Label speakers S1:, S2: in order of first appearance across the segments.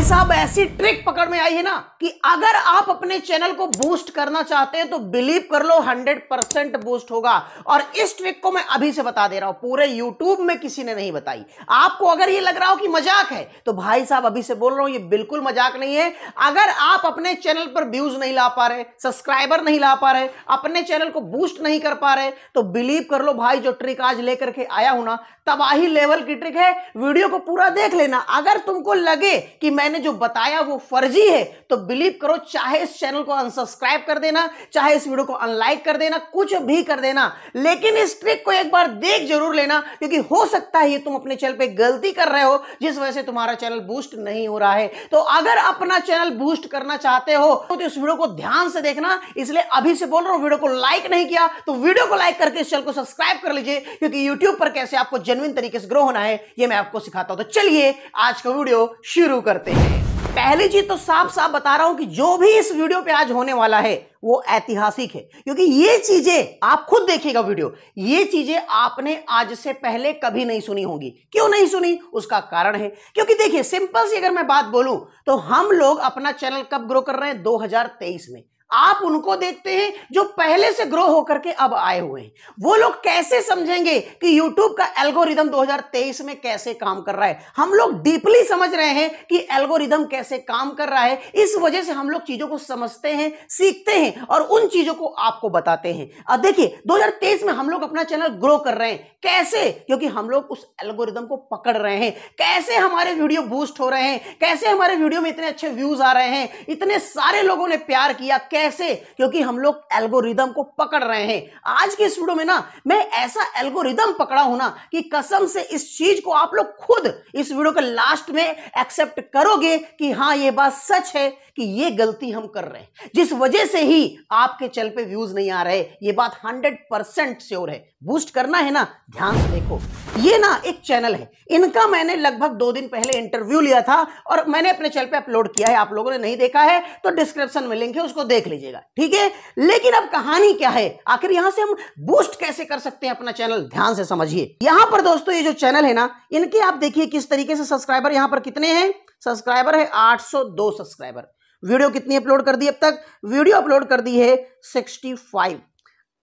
S1: भाई साहब ऐसी ट्रिक पकड़ में आई है ना कि अगर आप अपने चैनल को बूस्ट करना चाहते हैं तो बिलीव कर लो 100 बूस्ट होगा और इस ट्रिक को मैं अभी से बता दे रहा हूं पूरे यूट्यूब में किसी ने नहीं बताई आपको अगर ये लग रहा हो कि मजाक है तो भाई साहब अभी से बोल रहा हूं ये बिल्कुल मजाक नहीं है अगर आप अपने चैनल पर व्यूज नहीं ला पा रहे सब्सक्राइबर नहीं ला पा रहे अपने चैनल को बूस्ट नहीं कर पा रहे तो बिलीव कर लो भाई जो ट्रिक आज लेकर के आया हूं ना तबाही लेवल की ट्रिक है वीडियो को पूरा देख लेना अगर तुमको लगे कि मैंने मैंने जो बताया वो फर्जी है तो बिलीव करो चाहे इस चैनल को अनसब्सक्राइब कर देना चाहे इस वीडियो को अनलाइक कर देना कुछ भी कर देना लेकिन इस ट्रिक को एक बार देख जरूर लेना क्योंकि हो सकता है तुम अपने चैनल पर गलती कर रहे हो जिस वजह से तुम्हारा चैनल बूस्ट नहीं हो रहा है तो अगर अपना चैनल बूस्ट करना चाहते हो तो इस वीडियो को ध्यान से देखना इसलिए अभी से बोल रहा हूं वीडियो को लाइक नहीं किया तो वीडियो को लाइक करके इस चैनल को सब्सक्राइब कर लीजिए क्योंकि यूट्यूब पर कैसे आपको जेनुइन तरीके से ग्रो होना है ये मैं आपको सिखाता हूं तो चलिए आज का वीडियो शुरू करते हैं पहली चीज तो साफ साफ बता रहा हूं कि जो भी इस वीडियो पे आज होने वाला है वो ऐतिहासिक है क्योंकि ये चीजें आप खुद देखिएगा वीडियो ये चीजें आपने आज से पहले कभी नहीं सुनी होंगी क्यों नहीं सुनी उसका कारण है क्योंकि देखिए सिंपल सी अगर मैं बात बोलूं तो हम लोग अपना चैनल कब ग्रो कर रहे हैं 2023 में आप उनको देखते हैं जो पहले से ग्रो होकर के अब आए हुए हैं वो लोग कैसे समझेंगे कि YouTube का एल्गोरिदम 2023 में कैसे काम कर रहा है हम लोग डीपली समझ रहे हैं कि एल्गोरिदम कैसे काम कर रहा है इस वजह से हम लोग चीज़ों को समझते हैं सीखते हैं और उन चीज़ों को आपको बताते हैं अब देखिए 2023 में हम लोग अपना चैनल ग्रो कर रहे हैं कैसे क्योंकि हम लोग उस एल्गोरिदम को पकड़ रहे हैं कैसे हमारे वीडियो बूस्ट हो रहे हैं कैसे हमारे वीडियो में इतने अच्छे व्यूज आ रहे हैं इतने सारे लोगों ने प्यार किया कैसे कैसे क्योंकि हम लोग एल्गोरिदम को पकड़ रहे हैं आज के इस वीडियो में ना मैं ऐसा एल्गोरिदम पकड़ा हूं ना कि कसम से इस चीज को आप लोग खुद इस वीडियो के लास्ट में एक्सेप्ट करोगे कि हाँ ये बात सच है कि ये गलती हम कर रहे हैं जिस वजह से ही आपके चल पे व्यूज नहीं आ रहे ये बात हंड्रेड परसेंट श्योर है बूस्ट करना है ना ध्यान से देखो ये ना एक चैनल है इनका मैंने लगभग दो दिन पहले इंटरव्यू लिया था और मैंने अपने चैनल पे अपलोड किया है आप लोगों ने नहीं देखा है तो डिस्क्रिप्शन में लिंक है उसको देख लीजिएगा ठीक है लेकिन अब कहानी क्या है आखिर यहां से हम बूस्ट कैसे कर सकते हैं अपना चैनल ध्यान से समझिए यहां पर दोस्तों ये जो चैनल है ना इनके आप देखिए किस तरीके से सब्सक्राइबर यहां पर कितने हैं सब्सक्राइबर है आठ सब्सक्राइबर वीडियो कितनी अपलोड कर दी अब तक वीडियो अपलोड कर दी है सिक्सटी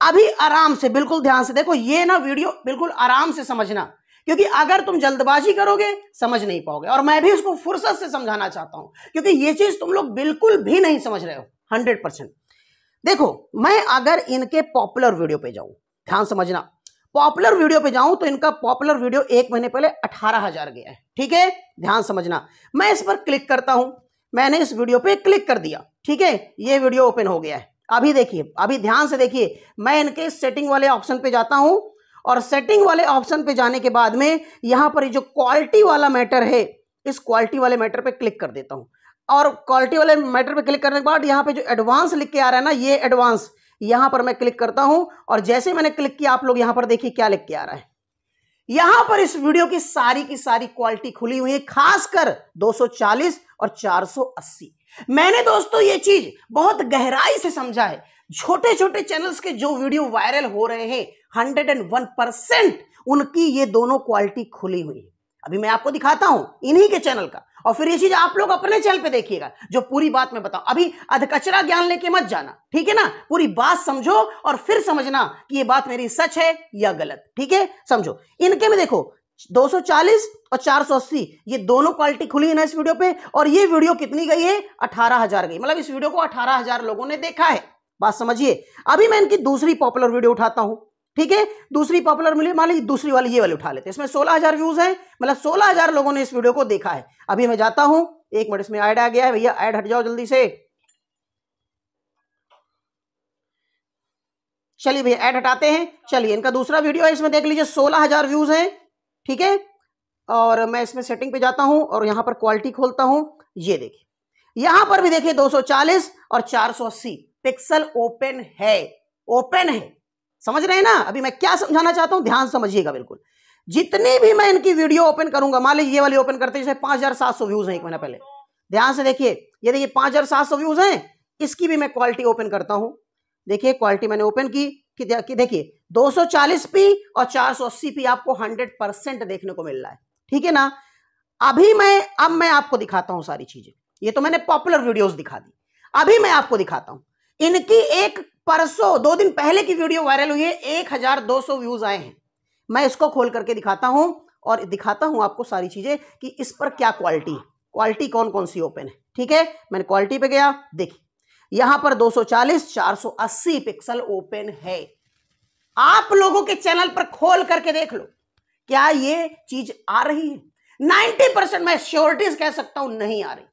S1: अभी आराम से बिल्कुल ध्यान से देखो ये ना वीडियो बिल्कुल आराम से समझना क्योंकि अगर तुम जल्दबाजी करोगे समझ नहीं पाओगे और मैं भी उसको फुर्सत से समझाना चाहता हूं क्योंकि ये चीज तुम लोग बिल्कुल भी नहीं समझ रहे हो हंड्रेड परसेंट देखो मैं अगर इनके पॉपुलर वीडियो पे जाऊं ध्यान समझना पॉपुलर वीडियो पे जाऊं तो इनका पॉपुलर वीडियो एक महीने पहले अठारह हजार गया है ठीक है ध्यान समझना मैं इस पर क्लिक करता हूं मैंने इस वीडियो पे क्लिक कर दिया ठीक है ये वीडियो ओपन हो गया है अभी देखिए अभी ध्यान से देखिए मैं इनके सेटिंग वाले ऑप्शन पे जाता हूं और सेटिंग वाले ऑप्शन पे जाने के बाद में यहां पर जो क्वालिटी वाला मैटर है इस क्वालिटी वाले मैटर पे क्लिक कर देता हूं और क्वालिटी वाले मैटर पे क्लिक करने के बाद यहां पे जो एडवांस लिख के आ रहा है ना ये एडवांस यहां पर मैं क्लिक करता हूं और जैसे मैंने क्लिक किया आप लोग यहां पर देखिए क्या लिख के आ रहा है यहां पर इस वीडियो की सारी की सारी क्वालिटी खुली हुई है खासकर दो और चार मैंने दोस्तों ये चीज बहुत गहराई से समझा है छोटे छोटे चैनल्स के जो वीडियो वायरल हो रहे हैं हंड्रेड एंड वन परसेंट उनकी ये दोनों क्वालिटी खुली हुई है अभी मैं आपको दिखाता हूं इन्हीं के चैनल का और फिर ये चीज आप लोग अपने चैनल पे देखिएगा जो पूरी बात मैं बताऊं अभी अधकचरा ज्ञान लेके मत जाना ठीक है ना पूरी बात समझो और फिर समझना कि ये बात मेरी सच है या गलत ठीक है समझो इनके में देखो 240 और 480 ये दोनों क्वालिटी खुली है ना इस वीडियो पे और ये वीडियो कितनी गई है अठारह हजार गई मतलब इस वीडियो को अठारह हजार लोगों ने देखा है बात समझिए अभी मैं इनकी दूसरी पॉपुलर वीडियो उठाता हूं ठीक है दूसरी पॉपुलर मिली मान ली दूसरी वाली ये वाली उठा लेते हैं इसमें सोलह हजार व्यूज है मतलब सोलह हजार लोगों ने इस वीडियो को देखा है अभी मैं जाता हूं एक मिनट इसमें ऐड आ गया है भैया ऐड हट जाओ जल्दी से चलिए भैया ऐड हटाते हैं चलिए इनका दूसरा वीडियो है इसमें देख लीजिए सोलह हजार व्यूज है ठीक है और मैं इसमें सेटिंग पे जाता हूं और यहां पर क्वालिटी खोलता हूं ये देखिए यहां पर भी देखिए 240 और 480 पिक्सल ओपन है ओपन है समझ रहे हैं ना अभी मैं क्या समझाना चाहता हूं ध्यान समझिएगा बिल्कुल जितनी भी मैं इनकी वीडियो ओपन करूंगा मान लीजिए ये वाली ओपन करते जैसे पांच हज़ार सात सौ व्यूज़ है एक महीना पहले ध्यान से देखिए ये देखिए पांच हज़ार सात सौ व्यूज़ है इसकी भी मैं क्वालिटी ओपन करता हूं देखिए क्वालिटी मैंने ओपन की कि देखिए 240 पी और 480 पी आपको 100 परसेंट देखने को मिल रहा है ठीक है ना अभी मैं अब मैं आपको दिखाता हूं सारी चीजें ये तो मैंने पॉपुलर वीडियोस दिखा दी अभी मैं आपको दिखाता हूं इनकी एक परसों दो दिन पहले की वीडियो वायरल हुई है एक हजार दो सौ व्यूज आए हैं मैं इसको खोल करके दिखाता हूं और दिखाता हूं आपको सारी चीजें कि इस पर क्या क्वालिटी है क्वालिटी कौन कौन सी ओपन है ठीक है मैंने क्वालिटी पे गया देखिए यहां पर 240 480 पिक्सल ओपन है आप लोगों के चैनल पर खोल करके देख लो क्या ये चीज आ रही है 90 परसेंट मैं श्योरिटीज कह सकता हूं नहीं आ रही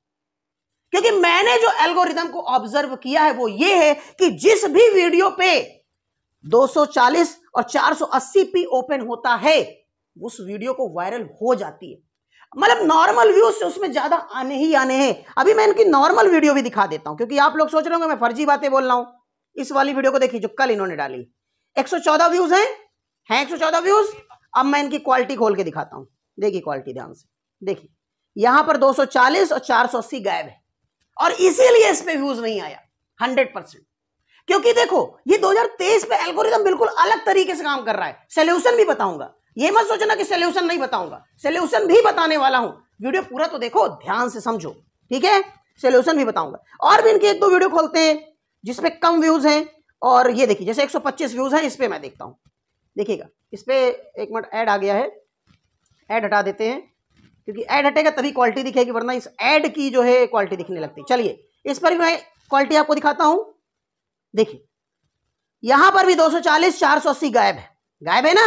S1: क्योंकि मैंने जो एल्गोरिदम को ऑब्जर्व किया है वो ये है कि जिस भी वीडियो पे 240 और 480 पी ओपन होता है उस वीडियो को वायरल हो जाती है
S2: मतलब नॉर्मल
S1: व्यूज से उसमें ज़्यादा आने ही आने हैं अभी मैं इनकी नॉर्मल वीडियो भी दिखा देता हूँ क्योंकि आप लोग सोच रहे होंगे मैं फर्जी बातें बोल रहा हूँ इस वाली वीडियो को देखिए जो कल इन्होंने डाली 114 व्यूज हैं हैं 114 व्यूज अब मैं इनकी क्वालिटी खोल के दिखाता हूँ देखिए क्वालिटी ध्यान से देखिए यहाँ पर 240 और 480 गायब है और इसीलिए इस पर व्यूज नहीं आया हंड्रेड परसेंट क्योंकि देखो ये 2023 पे एल्गोरिदम बिल्कुल अलग तरीके से काम कर रहा है सोल्यूशन भी बताऊंगा ये मत सोचना कि सोल्यूशन नहीं बताऊंगा सोल्यूशन भी बताने वाला हूं वीडियो पूरा तो देखो ध्यान से समझो ठीक है सोल्यूशन भी बताऊंगा और भी इनके एक दो वीडियो खोलते हैं जिसपे कम व्यूज हैं और ये देखिए जैसे 125 व्यूज हैं इस पर मैं देखता हूँ देखिएगा इस पर एक मिनट ऐड आ गया है ऐड हटा देते हैं क्योंकि ऐड हटेगा तभी क्वालिटी दिखेगी वरना इस ऐड की जो है क्वालिटी दिखने लगती चलिए इस पर भी मैं क्वालिटी आपको दिखाता हूँ देखिए यहां पर भी 240 480 गायब है गायब है ना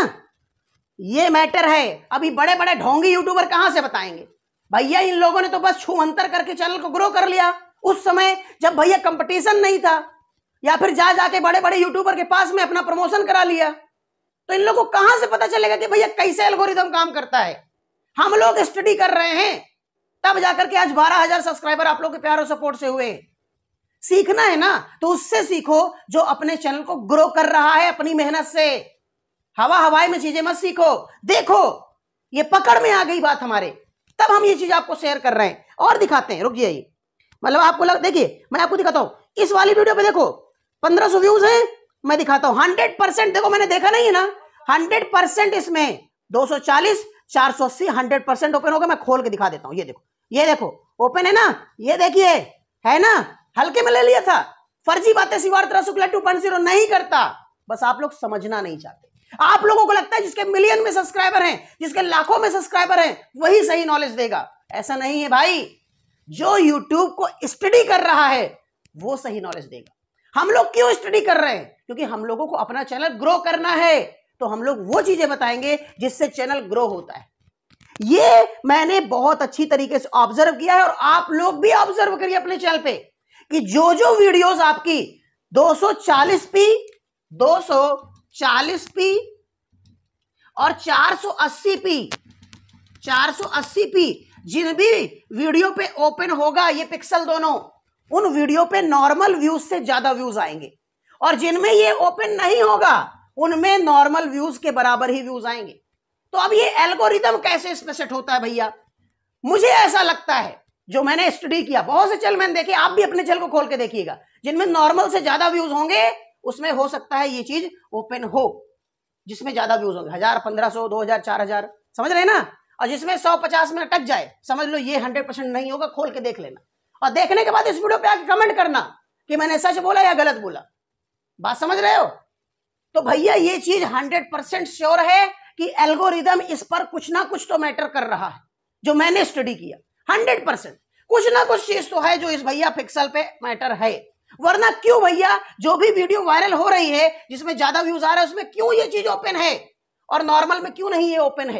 S1: ये मैटर है अभी बड़े बड़े ढोंगी यूट्यूबर कहां से बताएंगे भैया इन लोगों ने तो बस छू अंतर करके चैनल को ग्रो कर लिया उस समय जब भैया कंपटीशन नहीं था या फिर जा जाके बड़े बड़े यूट्यूबर के पास में अपना प्रमोशन करा लिया तो इन लोगों को कहां से पता चलेगा कि भैया कैसे एल्गोरिदम काम करता है हम लोग स्टडी कर रहे हैं तब जाकर के आज बारह हजार सब्सक्राइबर आप लोग के प्यार और सपोर्ट से हुए सीखना है ना तो उससे सीखो जो अपने चैनल को ग्रो कर रहा है अपनी मेहनत से हवा हवाई में चीजें मत सीखो देखो ये पकड़ में आ गई बात हमारे तब हम ये चीज आपको शेयर कर रहे हैं और दिखाते हैं रुक जाइए मतलब आपको लग देखिए मैं आपको दिखाता हूँ इस वाली वीडियो पे देखो पंद्रह सौ व्यूज है मैं दिखाता हूँ हंड्रेड परसेंट देखो मैंने देखा नहीं है ना हंड्रेड परसेंट इसमें दो सौ चालीस चार सौ अस्सी हंड्रेड परसेंट ओपन हो गया मैं खोल के दिखा देता हूँ ये देखो ये देखो ओपन है ना ये देखिए है ना हल्के में ले लिया था फर्जी बातें सिवार तरह शुक्ला टू पॉइंट जीरो नहीं करता बस आप लोग समझना नहीं चाहते आप लोगों को लगता है जिसके मिलियन में सब्सक्राइबर हैं जिसके लाखों में सब्सक्राइबर हैं वही सही नॉलेज देगा ऐसा नहीं है भाई जो यूट्यूब को स्टडी कर रहा है वो सही नॉलेज देगा हम लोग क्यों स्टडी कर रहे हैं क्योंकि हम लोगों को अपना चैनल ग्रो करना है तो हम लोग वो चीजें बताएंगे जिससे चैनल ग्रो होता है ये मैंने बहुत अच्छी तरीके से ऑब्जर्व किया है और आप लोग भी ऑब्जर्व करिए अपने चैनल पे कि जो जो वीडियोस आपकी 240 पी चालीस पी और चार सौ अस्सी पी चार सौ अस्सी पी जिन भी वीडियो पे ओपन होगा ये पिक्सल दोनों उन वीडियो पे नॉर्मल व्यूज से ज्यादा व्यूज आएंगे और जिनमें ये ओपन नहीं होगा उनमें नॉर्मल व्यूज के बराबर ही व्यूज आएंगे तो अब ये एल्गोरिदम कैसे इसमें सेट होता है भैया मुझे ऐसा लगता है जो मैंने स्टडी किया बहुत से चैनल मैंने देखे आप भी अपने चैनल को खोल के देखिएगा जिनमें नॉर्मल से ज्यादा व्यूज होंगे उसमें हो सकता है ये चीज ओपन हो जिसमें ज्यादा व्यूज होंगे हजार पंद्रह सौ दो हजार चार हजार समझ रहे ना और जिसमें सौ पचास में अटक जाए समझ लो ये हंड्रेड परसेंट नहीं होगा खोल के देख लेना और देखने के बाद इस वीडियो पे आके कमेंट करना कि मैंने सच बोला या गलत बोला बात समझ रहे हो तो भैया ये चीज हंड्रेड परसेंट श्योर है कि एल्गोरिदम इस पर कुछ ना कुछ तो मैटर कर रहा है जो मैंने स्टडी किया हंड्रेड परसेंट कुछ ना कुछ चीज तो है जो इस भैया पिक्सल पे मैटर है वरना क्यों भैया जो भी वीडियो वायरल हो रही है जिसमें ज्यादा व्यूज आ रहा है उसमें क्यों ये चीज ओपन है और नॉर्मल में क्यों नहीं ये ओपन है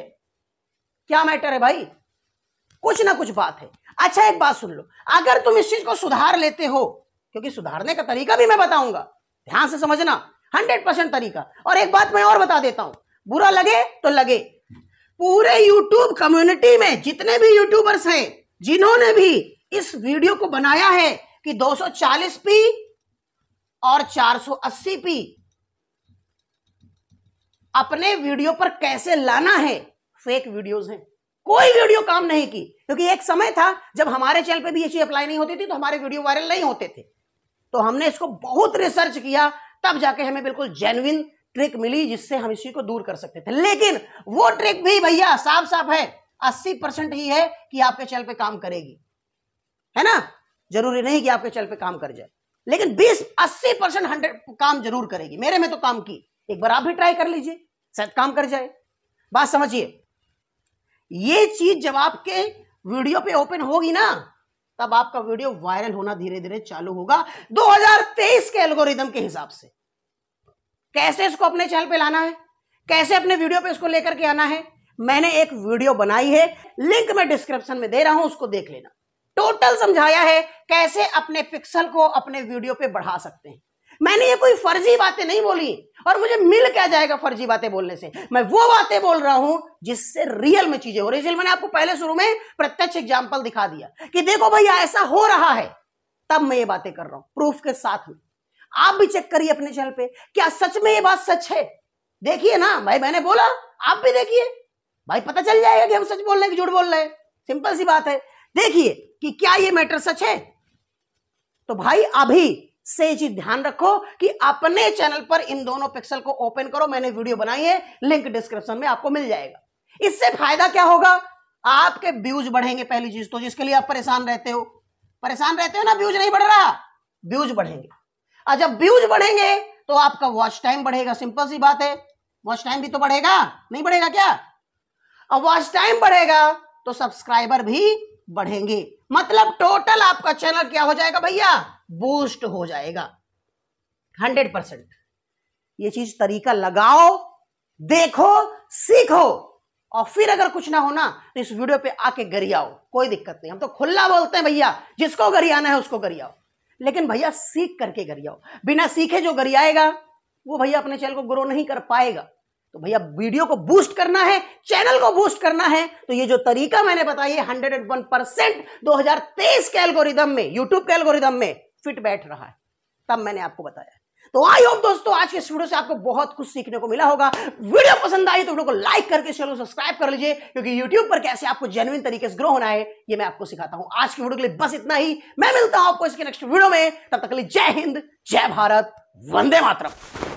S1: क्या मैटर है भाई कुछ ना कुछ बात है अच्छा एक बात सुन लो अगर तुम इस चीज को सुधार लेते हो क्योंकि सुधारने का तरीका भी मैं बताऊंगा ध्यान से समझना हंड्रेड परसेंट तरीका और एक बात मैं और बता देता हूं बुरा लगे तो लगे पूरे यूट्यूब कम्युनिटी में जितने भी यूट्यूबर्स हैं जिन्होंने भी इस वीडियो को बनाया है कि 240 पी और 480 पी अपने वीडियो पर कैसे लाना है फेक वीडियोस हैं कोई वीडियो काम नहीं की क्योंकि एक समय था जब हमारे चैनल पे भी ये चीज अप्लाई नहीं होती थी तो हमारे वीडियो वायरल नहीं होते थे तो हमने इसको बहुत रिसर्च किया तब जाके हमें बिल्कुल जेन्युन ट्रिक मिली जिससे हम इसी को दूर कर सकते थे लेकिन वो ट्रिक भी भैया साफ साफ है अस्सी परसेंट ही है कि आपके चैनल पे काम करेगी है ना जरूरी नहीं कि आपके चल पे काम कर जाए लेकिन 20 अस्सी परसेंट हंड्रेड काम जरूर करेगी मेरे में तो काम की एक बार आप भी ट्राई कर लीजिए शायद काम कर जाए बात समझिए ये चीज जब आपके वीडियो पे ओपन होगी ना तब आपका वीडियो वायरल होना धीरे धीरे चालू होगा 2023 के एल्गोरिदम के हिसाब से कैसे इसको अपने चैनल पे लाना है कैसे अपने वीडियो पे इसको लेकर के आना है मैंने एक वीडियो बनाई है लिंक मैं डिस्क्रिप्शन में दे रहा हूं उसको देख लेना टोटल समझाया है कैसे अपने पिक्सल को अपने वीडियो पे बढ़ा सकते हैं मैंने ये कोई फर्जी बातें नहीं बोली और मुझे मिल क्या जाएगा फर्जी बातें बोलने से मैं वो बातें बोल रहा हूं जिससे रियल में चीजें हो रही है मैंने आपको पहले शुरू में प्रत्यक्ष एग्जाम्पल दिखा दिया कि देखो भैया ऐसा हो रहा है तब मैं ये बातें कर रहा हूं प्रूफ के साथ में आप भी चेक करिए अपने चैनल पे क्या सच में ये बात सच है देखिए ना भाई मैंने बोला आप भी देखिए भाई पता चल जाएगा कि हम सच बोल रहे हैं कि झूठ बोल रहे हैं सिंपल सी बात है देखिए कि क्या ये मैटर सच है तो भाई अभी से जी ध्यान रखो कि अपने चैनल पर इन दोनों पिक्सल को ओपन करो मैंने वीडियो बनाई है लिंक डिस्क्रिप्शन में आपको मिल जाएगा इससे फायदा क्या होगा आपके व्यूज बढ़ेंगे पहली चीज तो जिसके लिए आप परेशान रहते हो परेशान रहते हो ना व्यूज नहीं बढ़ रहा व्यूज बढ़ेंगे और जब व्यूज बढ़ेंगे तो आपका वॉच टाइम बढ़ेगा सिंपल सी बात है वॉच टाइम भी तो बढ़ेगा नहीं बढ़ेगा क्या अब वॉच टाइम बढ़ेगा तो सब्सक्राइबर भी बढ़ेंगे मतलब टोटल आपका चैनल क्या हो जाएगा भैया बूस्ट हो जाएगा हंड्रेड परसेंट ये चीज तरीका लगाओ देखो सीखो और फिर अगर कुछ ना हो ना तो इस वीडियो पे आके गरियाओ कोई दिक्कत नहीं हम तो खुला बोलते हैं भैया जिसको गरियाना है उसको गरियाओ लेकिन भैया सीख करके गरियाओ बिना सीखे जो गरियाएगा वो भैया अपने चैनल को ग्रो नहीं कर पाएगा तो भैया वीडियो को बूस्ट करना है चैनल को बूस्ट करना है तो ये जो तरीका मैंने बताया हंड्रेड एंड वन परसेंट दो के एल्गोरिदम में यूट्यूब के एल्गोरिदम में फिट बैठ रहा है तब मैंने आपको बताया तो आई होप दोस्तों आज के इस वीडियो से आपको बहुत कुछ सीखने को मिला होगा वीडियो पसंद आई तो वीडियो को लाइक करके चैनल सब्सक्राइब कर लीजिए क्योंकि यूट्यूब पर कैसे आपको जेनुइन तरीके से ग्रो होना है ये मैं आपको सिखाता हूं आज की वीडियो के लिए बस इतना ही मैं मिलता हूं आपको इसके नेक्स्ट वीडियो में तब तक के लिए जय हिंद जय भारत वंदे मातरम